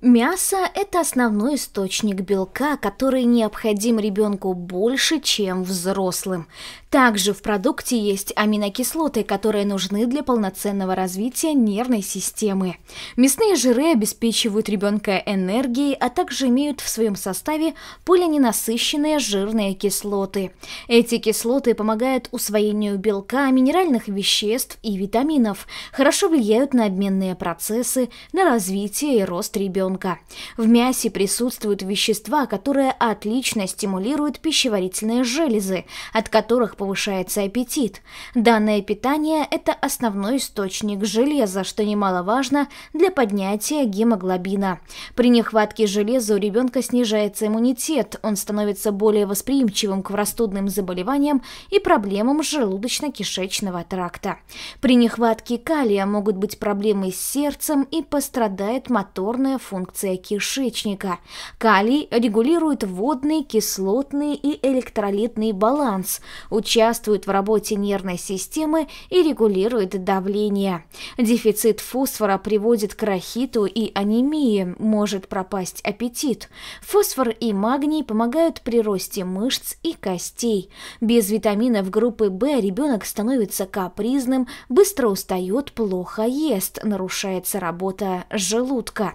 Мясо – это основной источник белка, который необходим ребенку больше, чем взрослым. Также в продукте есть аминокислоты, которые нужны для полноценного развития нервной системы. Мясные жиры обеспечивают ребенка энергией, а также имеют в своем составе полиненасыщенные жирные кислоты. Эти кислоты помогают усвоению белка, минеральных веществ и витаминов, хорошо влияют на обменные процессы, на развитие и рост ребенка желудка. В мясе присутствуют вещества, которые отлично стимулируют пищеварительные железы, от которых повышается аппетит. Данное питание – это основной источник железа, что немаловажно для поднятия гемоглобина. При нехватке железа у ребенка снижается иммунитет, он становится более восприимчивым к простудным заболеваниям и проблемам желудочно-кишечного тракта. При нехватке калия могут быть проблемы с сердцем и пострадает моторная функция функция кишечника. Калий регулирует водный, кислотный и электролитный баланс, участвует в работе нервной системы и регулирует давление. Дефицит фосфора приводит к рахиту и анемии, может пропасть аппетит. Фосфор и магний помогают при росте мышц и костей. Без витаминов группы В ребенок становится капризным, быстро устает, плохо ест, нарушается работа желудка.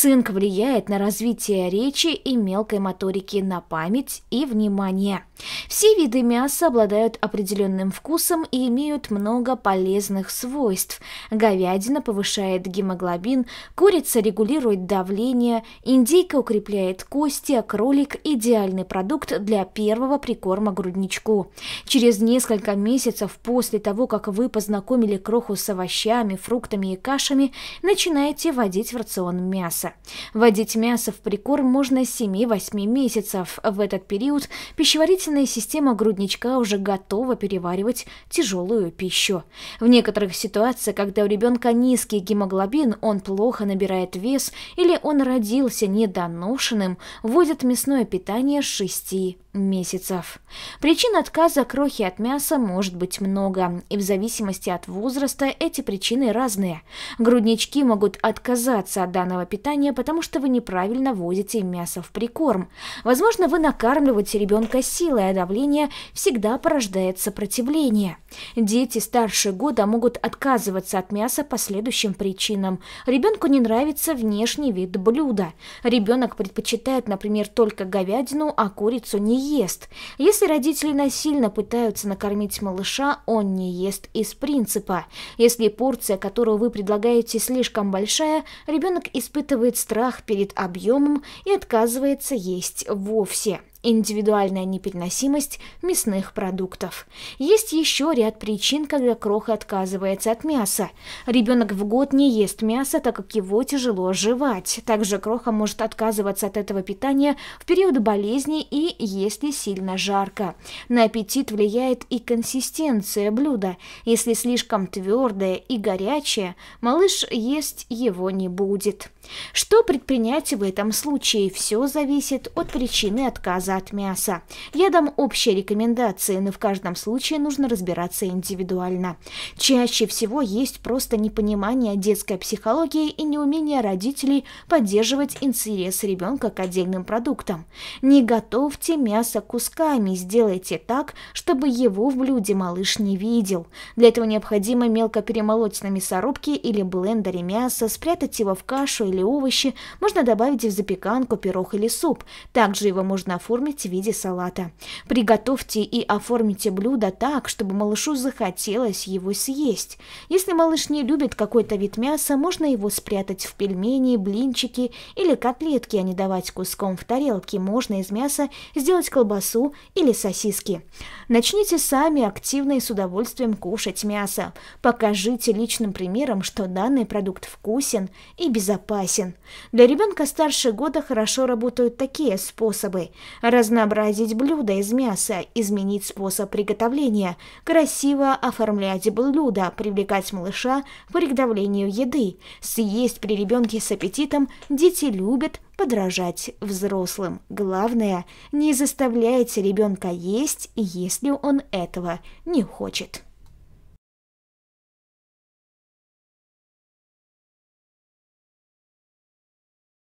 Цинк влияет на развитие речи и мелкой моторики, на память и внимание. Все виды мяса обладают определенным вкусом и имеют много полезных свойств. Говядина повышает гемоглобин, курица регулирует давление, индейка укрепляет кости, а кролик – идеальный продукт для первого прикорма грудничку. Через несколько месяцев после того, как вы познакомили кроху с овощами, фруктами и кашами, начинаете вводить в рацион мясо мяса. Вводить мясо в прикорм можно с 7-8 месяцев. В этот период пищеварительная система грудничка уже готова переваривать тяжелую пищу. В некоторых ситуациях, когда у ребенка низкий гемоглобин, он плохо набирает вес или он родился недоношенным, вводят мясное питание с 6 месяцев. Причин отказа крохи от мяса может быть много, и в зависимости от возраста эти причины разные. Груднички могут отказаться от данного питания питания, потому что вы неправильно возите мясо в прикорм. Возможно, вы накармливаете ребенка силой, а давление всегда порождает сопротивление. Дети старше года могут отказываться от мяса по следующим причинам. Ребенку не нравится внешний вид блюда. Ребенок предпочитает, например, только говядину, а курицу не ест. Если родители насильно пытаются накормить малыша, он не ест из принципа. Если порция, которую вы предлагаете, слишком большая, ребенок испытывает испытывает страх перед объемом и отказывается есть вовсе. Индивидуальная непереносимость мясных продуктов. Есть еще ряд причин, когда кроха отказывается от мяса. Ребенок в год не ест мясо, так как его тяжело жевать. Также кроха может отказываться от этого питания в период болезни и если сильно жарко. На аппетит влияет и консистенция блюда. Если слишком твердое и горячее, малыш есть его не будет. Что предпринять в этом случае? Все зависит от причины отказа от мяса. Я дам общие рекомендации, но в каждом случае нужно разбираться индивидуально. Чаще всего есть просто непонимание детской психологии и неумение родителей поддерживать интерес ребенка к отдельным продуктам. Не готовьте мясо кусками, сделайте так, чтобы его в блюде малыш не видел. Для этого необходимо мелко перемолоть на мясорубке или блендере мясо, спрятать его в кашу или овощи, можно добавить в запеканку, пирог или суп. Также его можно оформить оформить в виде салата. Приготовьте и оформите блюдо так, чтобы малышу захотелось его съесть. Если малыш не любит какой-то вид мяса, можно его спрятать в пельмени, блинчики или котлетки, а не давать куском в тарелке. Можно из мяса сделать колбасу или сосиски. Начните сами активно и с удовольствием кушать мясо. Покажите личным примером, что данный продукт вкусен и безопасен. Для ребенка старше года хорошо работают такие способы разнообразить блюда из мяса, изменить способ приготовления, красиво оформлять блюдо, привлекать малыша к приготовлению еды, съесть при ребенке с аппетитом, дети любят подражать взрослым. Главное, не заставляйте ребенка есть, если он этого не хочет.